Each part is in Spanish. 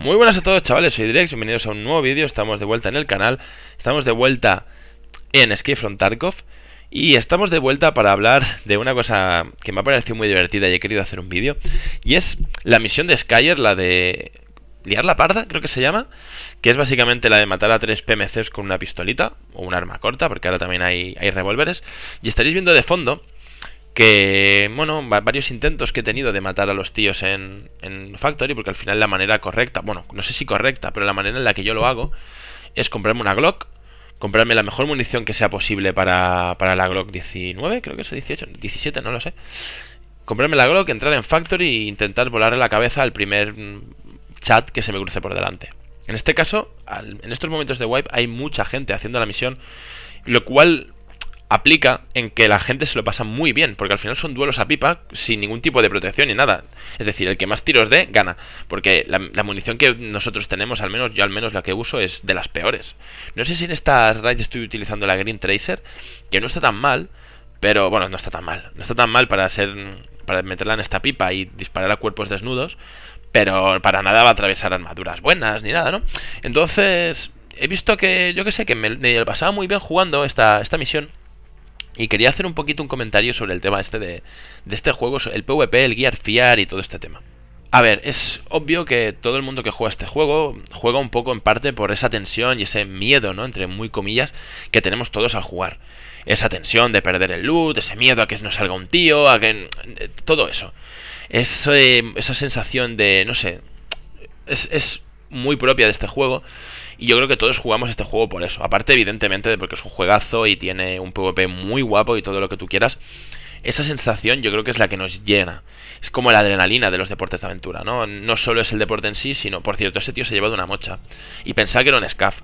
Muy buenas a todos chavales, soy Drex, bienvenidos a un nuevo vídeo, estamos de vuelta en el canal, estamos de vuelta en Escape from Tarkov y estamos de vuelta para hablar de una cosa que me ha parecido muy divertida y he querido hacer un vídeo y es la misión de Skyer, la de liar la parda, creo que se llama, que es básicamente la de matar a tres PMCs con una pistolita o un arma corta, porque ahora también hay, hay revólveres y estaréis viendo de fondo que, bueno, varios intentos que he tenido de matar a los tíos en, Factory, porque al final la manera correcta, bueno, no sé si correcta, pero la manera en la que yo lo hago es comprarme una Glock, comprarme la mejor munición que sea posible para, la Glock 19, creo que es 18, 17, no lo sé. Comprarme la Glock, entrar en Factory e intentar volarle la cabeza al primer mm, chat que se me cruce por delante. En este caso, en estos momentos de wipe hay mucha gente haciendo la misión, lo cual aplica en que la gente se lo pasa muy bien, porque al final son duelos a pipa sin ningún tipo de protección ni nada. Es decir, el que más tiros dé, gana. Porque la, munición que nosotros tenemos, al menos yo al menos la que uso, es de las peores. No sé si en estas raids estoy utilizando la Green Tracer, que no está tan mal, pero bueno, no está tan mal. No está tan mal para ser para meterla en esta pipa y disparar a cuerpos desnudos, pero para nada va a atravesar armaduras buenas ni nada, ¿no? Entonces, he visto que, yo que sé, que me, lo pasaba muy bien jugando esta misión y quería hacer un poquito un comentario sobre el tema este de, este juego, el PvP, el Gear Fiar y todo este tema. A ver, es obvio que todo el mundo que juega este juego juega un poco en parte por esa tensión y ese miedo, ¿no? Entre muy comillas, que tenemos todos al jugar. Esa tensión de perder el loot, ese miedo a que nos salga un tío, a que... Eh, todo eso. Es, eh, esa sensación de, no sé, es, es muy propia de este juego y yo creo que todos jugamos este juego por eso. Aparte, evidentemente, de porque es un juegazo y tiene un PvP muy guapo y todo lo que tú quieras. Esa sensación yo creo que es la que nos llena. Es como la adrenalina de los deportes de aventura, ¿no? No solo es el deporte en sí, sino, por cierto, ese tío se ha de una mocha. Y pensaba que era un SCAF.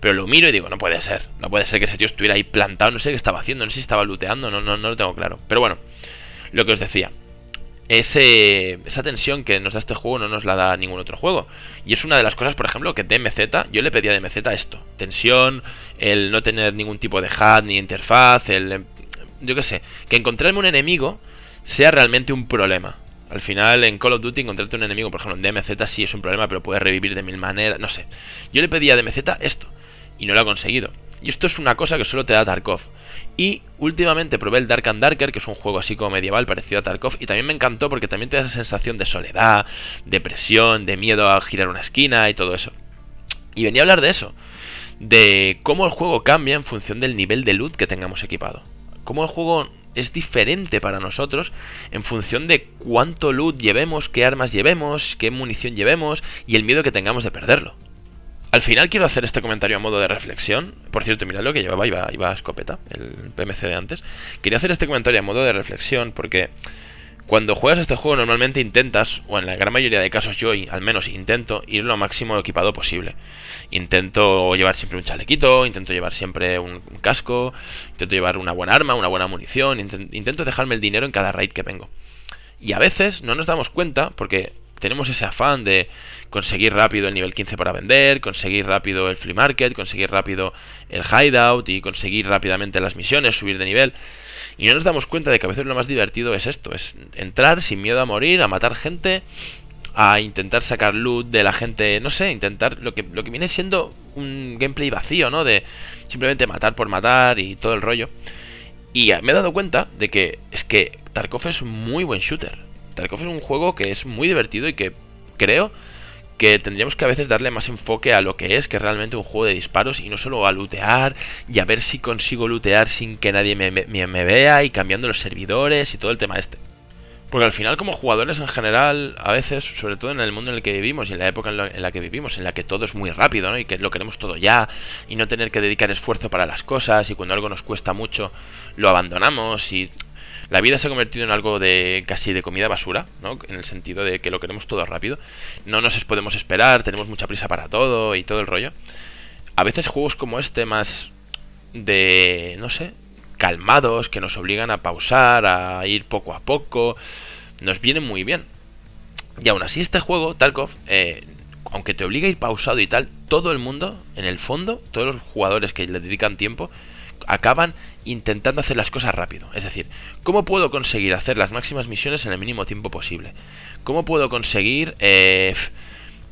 Pero lo miro y digo, no puede ser. No puede ser que ese tío estuviera ahí plantado. No sé qué estaba haciendo, no sé si estaba looteando, no, no, no lo tengo claro. Pero bueno, lo que os decía esa tensión que nos da este juego no nos la da ningún otro juego. Y es una de las cosas, por ejemplo, que DMZ, yo le pedía a DMZ esto. Tensión, el no tener ningún tipo de HUD ni interfaz, el... Yo qué sé, que encontrarme un enemigo sea realmente un problema. Al final, en Call of Duty, encontrarte un enemigo, por ejemplo, en DMZ sí es un problema, pero puedes revivir de mil maneras, no sé. Yo le pedía a DMZ esto, y no lo ha conseguido. Y esto es una cosa que solo te da Tarkov. Y últimamente probé el Dark and Darker, que es un juego así como medieval parecido a Tarkov, y también me encantó porque también te da esa sensación de soledad, de presión, de miedo a girar una esquina y todo eso. Y venía a hablar de eso, de cómo el juego cambia en función del nivel de loot que tengamos equipado. Cómo el juego es diferente para nosotros en función de cuánto loot llevemos, qué armas llevemos, qué munición llevemos y el miedo que tengamos de perderlo. Al final quiero hacer este comentario a modo de reflexión. Por cierto, mirad lo que llevaba, iba, a escopeta, el PMC de antes. Quería hacer este comentario a modo de reflexión porque cuando juegas este juego normalmente intentas, o en la gran mayoría de casos yo al menos intento, ir lo máximo equipado posible. Intento llevar siempre un chalequito, intento llevar siempre un, casco, intento llevar una buena arma, una buena munición, intento dejarme el dinero en cada raid que vengo. Y a veces no nos damos cuenta porque tenemos ese afán de conseguir rápido el nivel 15 para vender, conseguir rápido el free market, conseguir rápido el hideout y conseguir rápidamente las misiones, subir de nivel. Y no nos damos cuenta de que a veces lo más divertido es esto, es entrar sin miedo a morir, a matar gente, a intentar sacar loot de la gente, no sé, intentar lo que, lo que viene siendo un gameplay vacío, ¿no? De simplemente matar por matar y todo el rollo. Y me he dado cuenta de que es que Tarkov es muy buen shooter. Tarkov es un juego que es muy divertido y que creo que tendríamos que a veces darle más enfoque a lo que es, que es realmente un juego de disparos y no solo a lootear y a ver si consigo lootear sin que nadie me, vea y cambiando los servidores y todo el tema este. Porque al final como jugadores en general, a veces, sobre todo en el mundo en el que vivimos y en la época en la, en la, que vivimos, en la que todo es muy rápido, ¿no? Y que lo queremos todo ya, y no tener que dedicar esfuerzo para las cosas, y cuando algo nos cuesta mucho, lo abandonamos, y la vida se ha convertido en algo de casi de comida basura, ¿no? En el sentido de que lo queremos todo rápido. No nos podemos esperar, tenemos mucha prisa para todo y todo el rollo. A veces juegos como este más de, no sé, calmados, que nos obligan a pausar, a ir poco a poco, nos vienen muy bien. Y aún así este juego, Tarkov, eh, aunque te obliga a ir pausado y tal, todo el mundo, en el fondo, todos los jugadores que le dedican tiempo, acaban intentando hacer las cosas rápido. Es decir, ¿cómo puedo conseguir hacer las máximas misiones en el mínimo tiempo posible? ¿Cómo puedo conseguir... Eh,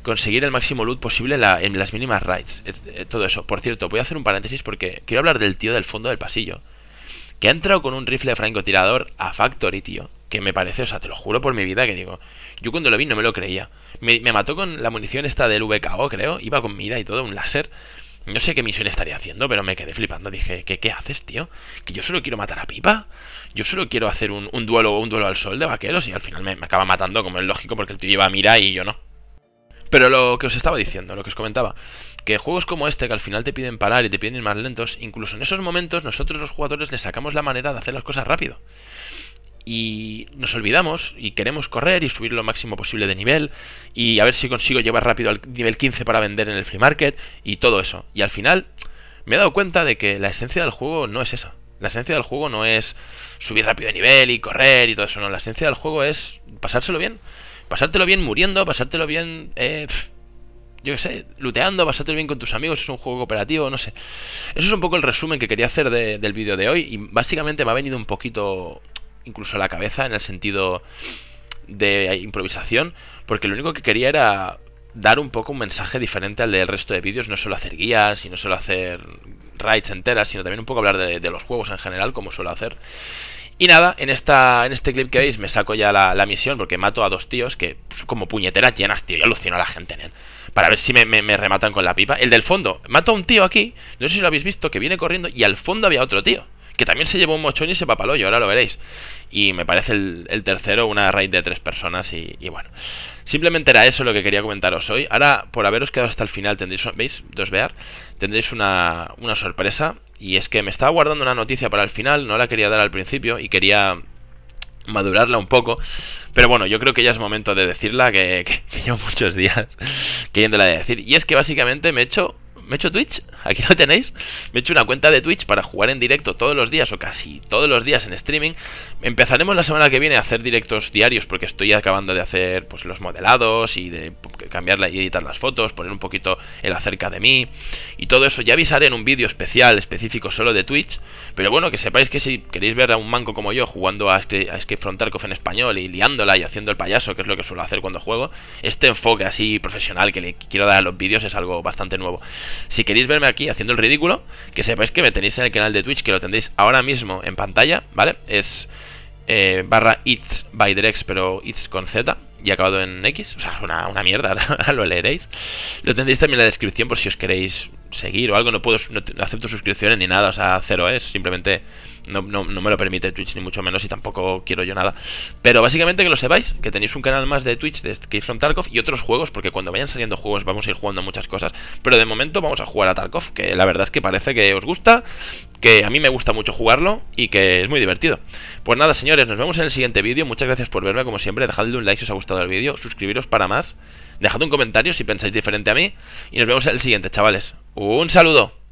conseguir el máximo loot posible en, las mínimas raids. Eh, eh, todo eso. Por cierto, voy a hacer un paréntesis porque quiero hablar del tío del fondo del pasillo. Que ha entrado con un rifle de francotirador a Factory, tío. Que me parece, o sea, te lo juro por mi vida que digo. Yo cuando lo vi no me lo creía. Me, me mató con la munición esta del VKO, creo. Iba con mira y todo, un láser. No sé qué misión estaría haciendo, pero me quedé flipando. Dije, ¿qué, qué haces, tío? ¿Que yo solo quiero matar a Pipa? ¿Yo solo quiero hacer un, duelo duelo un duelo al sol de vaqueros? Y al final me, acaba matando, como es lógico, porque el tío lleva mira y yo no. Pero lo que os estaba diciendo, lo que os comentaba, que juegos como este, que al final te piden parar y te piden ir más lentos, incluso en esos momentos nosotros los jugadores le sacamos la manera de hacer las cosas rápido y nos olvidamos y queremos correr y subir lo máximo posible de nivel y a ver si consigo llevar rápido al nivel 15 para vender en el free market y todo eso. Y al final me he dado cuenta de que la esencia del juego no es eso. La esencia del juego no es subir rápido de nivel y correr y todo eso, no. La esencia del juego es pasárselo bien. Pasártelo bien muriendo, pasártelo bien... Eh, yo qué sé, looteando, pasártelo bien con tus amigos, es un juego cooperativo, no sé. Eso es un poco el resumen que quería hacer del vídeo de hoy y básicamente me ha venido un poquito incluso la cabeza en el sentido de improvisación, porque lo único que quería era dar un poco un mensaje diferente al del resto de vídeos, no solo hacer guías y no solo hacer raids enteras, sino también un poco hablar de, los juegos en general, como suelo hacer. Y nada, en, esta, en este clip que veis me saco ya la, misión porque mato a dos tíos que son pues, como puñeteras llenas, tío, yo alucino a la gente en él. Para ver si me rematan con la pipa. El del fondo, mato a un tío aquí, no sé si lo habéis visto, que viene corriendo y al fondo había otro tío que también se llevó un mochón y se yo, ahora lo veréis. Y me parece el, tercero una raid de tres personas y, bueno. Simplemente era eso lo que quería comentaros hoy. Ahora, por haberos quedado hasta el final, tendréis, ¿veis? Dos tendréis una, sorpresa. Y es que me estaba guardando una noticia para el final, no la quería dar al principio y quería madurarla un poco. Pero bueno, yo creo que ya es momento de decirla, que, llevo muchos días queriéndola decir. Y es que básicamente me he hecho me he hecho Twitch, aquí lo tenéis, me he hecho una cuenta de Twitch para jugar en directo todos los días o casi todos los días en streaming. Empezaremos la semana que viene a hacer directos diarios porque estoy acabando de hacer pues los modelados y de cambiar y editar las fotos, poner un poquito el acerca de mí y todo eso. Ya avisaré en un vídeo especial específico solo de Twitch, pero bueno, que sepáis que si queréis ver a un manco como yo jugando a Escape from en español y liándola y haciendo el payaso, que es lo que suelo hacer cuando juego, este enfoque así profesional que le quiero dar a los vídeos es algo bastante nuevo. Si queréis verme aquí haciendo el ridículo, que sepáis que me tenéis en el canal de Twitch, que lo tendréis ahora mismo en pantalla, ¿vale? Es eh, barra it's by Drex, pero it's con Z y acabado en X. O sea, una, una mierda, ahora lo leeréis. Lo tendréis también en la descripción por si os queréis seguir o algo, no puedo, no, acepto suscripciones ni nada, o sea, cero es, simplemente no, me lo permite Twitch ni mucho menos y tampoco quiero yo nada. Pero básicamente que lo sepáis, que tenéis un canal más de Twitch de Escape from Tarkov y otros juegos, porque cuando vayan saliendo juegos vamos a ir jugando muchas cosas. Pero de momento vamos a jugar a Tarkov, que la verdad es que parece que os gusta, que a mí me gusta mucho jugarlo y que es muy divertido. Pues nada, señores, nos vemos en el siguiente vídeo. Muchas gracias por verme, como siempre. Dejadle un like si os ha gustado el vídeo, suscribiros para más. Dejad un comentario si pensáis diferente a mí. Y nos vemos en el siguiente, chavales. Un saludo.